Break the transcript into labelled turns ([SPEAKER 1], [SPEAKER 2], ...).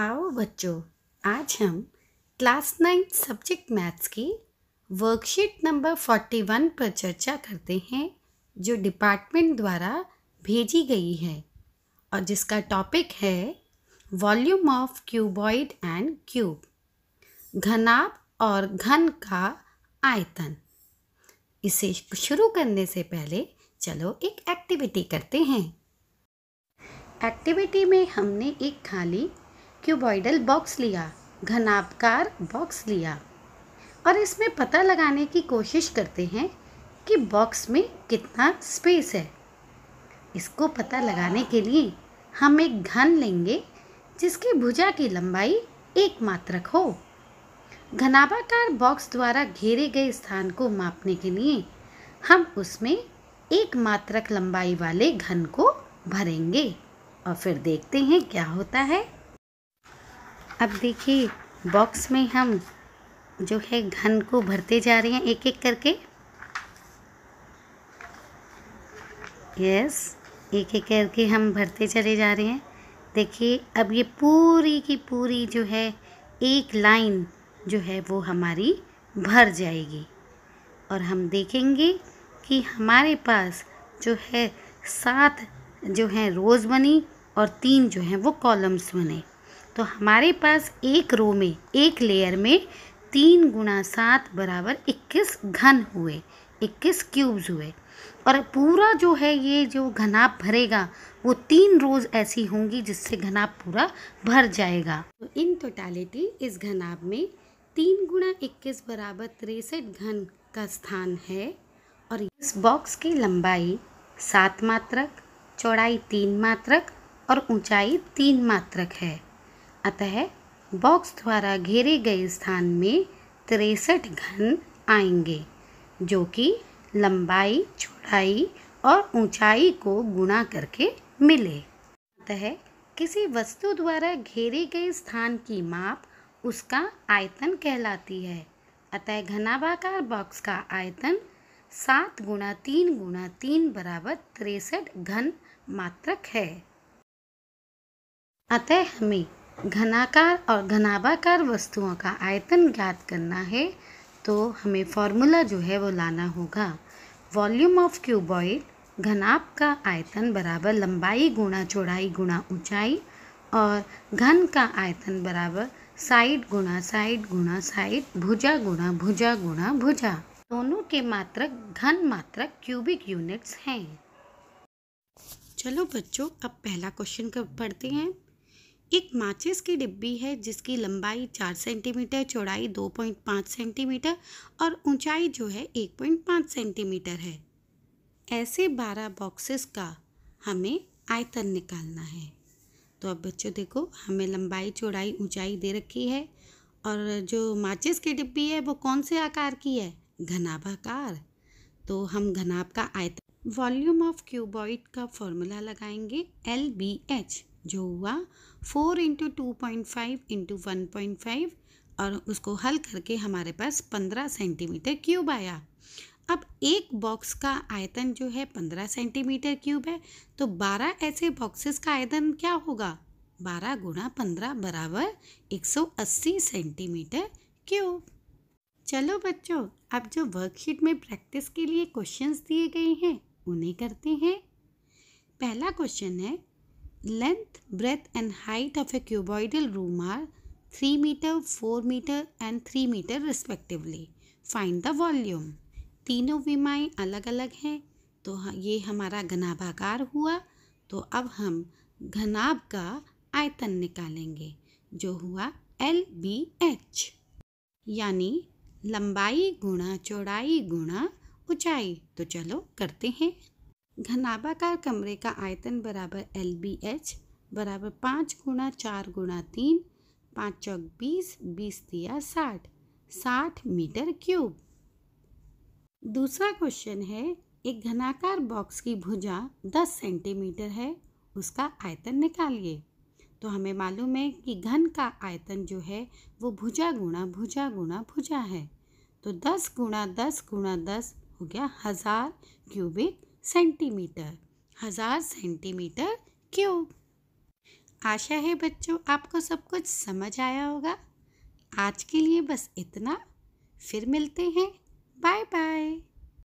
[SPEAKER 1] आओ बच्चों आज हम क्लास नाइन्थ सब्जेक्ट मैथ्स की वर्कशीट नंबर फोर्टी वन पर चर्चा करते हैं जो डिपार्टमेंट द्वारा भेजी गई है और जिसका टॉपिक है volume of cuboid and cube घनाभ और घन का आयतन इसे शुरू करने से पहले चलो एक एक्टिविटी करते हैं एक्टिविटी में हमने एक खाली क्यूबॉइडल बॉक्स लिया घनापकार बॉक्स लिया और इसमें पता लगाने की कोशिश करते हैं कि बॉक्स में कितना स्पेस है इसको पता लगाने के लिए हम एक घन लेंगे जिसकी भुजा की लंबाई एक मात्रक हो घनाभाकार बॉक्स द्वारा घेरे गए स्थान को मापने के लिए हम उसमें एक मात्रक लंबाई वाले घन को भरेंगे और फिर देखते हैं क्या होता है अब देखिए बॉक्स में हम जो है घन को भरते जा रहे हैं एक एक करके यस एक एक करके हम भरते चले जा रहे हैं देखिए अब ये पूरी की पूरी जो है एक लाइन जो है वो हमारी भर जाएगी और हम देखेंगे कि हमारे पास जो है सात जो हैं रोज़ बनी और तीन जो हैं वो कॉलम्स बने तो हमारे पास एक रो में एक लेयर में तीन गुणा सात बराबर इक्कीस घन हुए इक्कीस क्यूब्स हुए और पूरा जो है ये जो घनाप भरेगा वो तीन रोज ऐसी होंगी जिससे घनाप पूरा भर जाएगा तो इन टोटालिटी इस घनाप में तीन गुणा इक्कीस बराबर तिरसठ घन का स्थान है और इस बॉक्स की लंबाई सात मात्रक चौड़ाई तीन मात्रक और ऊंचाई तीन मात्रक है अतः बॉक्स द्वारा घेरे गए स्थान में तिरसठ घन आएंगे जो कि लंबाई चौड़ाई और ऊंचाई को गुणा करके मिले अतः किसी वस्तु द्वारा घेरे गए स्थान की माप उसका आयतन कहलाती है अतः घनाभाकार बॉक्स का आयतन सात गुणा तीन गुणा तीन बराबर तिरसठ घन मात्रक है अतः हमें घनाकार और घनाभाकार वस्तुओं का आयतन ज्ञात करना है तो हमें फॉर्मूला जो है वो लाना होगा वॉल्यूम ऑफ क्यूबॉइड घनाभ का आयतन बराबर लंबाई गुणा चौड़ाई गुणा ऊंचाई और घन का आयतन बराबर साइड गुणा साइड गुणा साइड भुजा गुणा भुजा गुणा भुजा दोनों के मात्रक घन मात्रक क्यूबिक यूनिट्स हैं चलो बच्चों अब पहला क्वेश्चन पढ़ते हैं एक माचिस की डिब्बी है जिसकी लंबाई चार सेंटीमीटर चौड़ाई दो पॉइंट पाँच सेंटीमीटर और ऊंचाई जो है एक पॉइंट पाँच सेंटीमीटर है ऐसे बारह बॉक्सेस का हमें आयतन निकालना है तो अब बच्चों देखो हमें लंबाई चौड़ाई ऊंचाई दे रखी है और जो माचिस की डिब्बी है वो कौन से आकार की है घनाभाकार तो हम घनाभ का आयतन वॉल्यूम ऑफ क्यूबॉइड का फॉर्मूला लगाएंगे एल बी एच जो हुआ four into two point five into one point five और उसको हल करके हमारे पास पंद्रह सेंटीमीटर क्यूब आया अब एक बॉक्स का आयतन जो है पंद्रह सेंटीमीटर क्यूब है तो बारह ऐसे बॉक्सेस का आयतन क्या होगा बारह गुणा पंद्रह बराबर एक सौ अस्सी सेंटीमीटर क्यूब चलो बच्चों अब जो वर्कशीट में प्रैक्टिस के लिए क्वेश्चंस दिए गए हैं उन्हें करते हैं पहला क्वेश्चन है length breadth and height of a cuboidal room are three metre four metre and three metre respectively find the volume तीनों विमाएँ अलग अलग हैं तो ये हमारा घनाभाकार हुआ तो अब हम घनाभ का आयतन निकालेंगे जो हुआ एल बी एच यानी लंबाई गुणा चौड़ाई गुणा ऊंचाई तो चलो करते हैं घनाभाकार कमरे का आयतन बराबर एल बी एच बराबर पाँच गुणा चार गुणा तीन पाँच चौक बीस बीस दिया साठ साठ मीटर क्यूब दूसरा क्वेश्चन है एक घनाकार बॉक्स की भुजा दस सेंटीमीटर है उसका आयतन निकालिए तो हमें मालूम है कि घन का आयतन जो है वो भुजा गुणा भुजा गुणा भुजा है तो दस गुणा दस गुणा दस हो गया हज़ार क्यूबिक सेंटीमीटर हज़ार सेंटीमीटर क्यूब आशा है बच्चों आपको सब कुछ समझ आया होगा आज के लिए बस इतना फिर मिलते हैं बाय बाय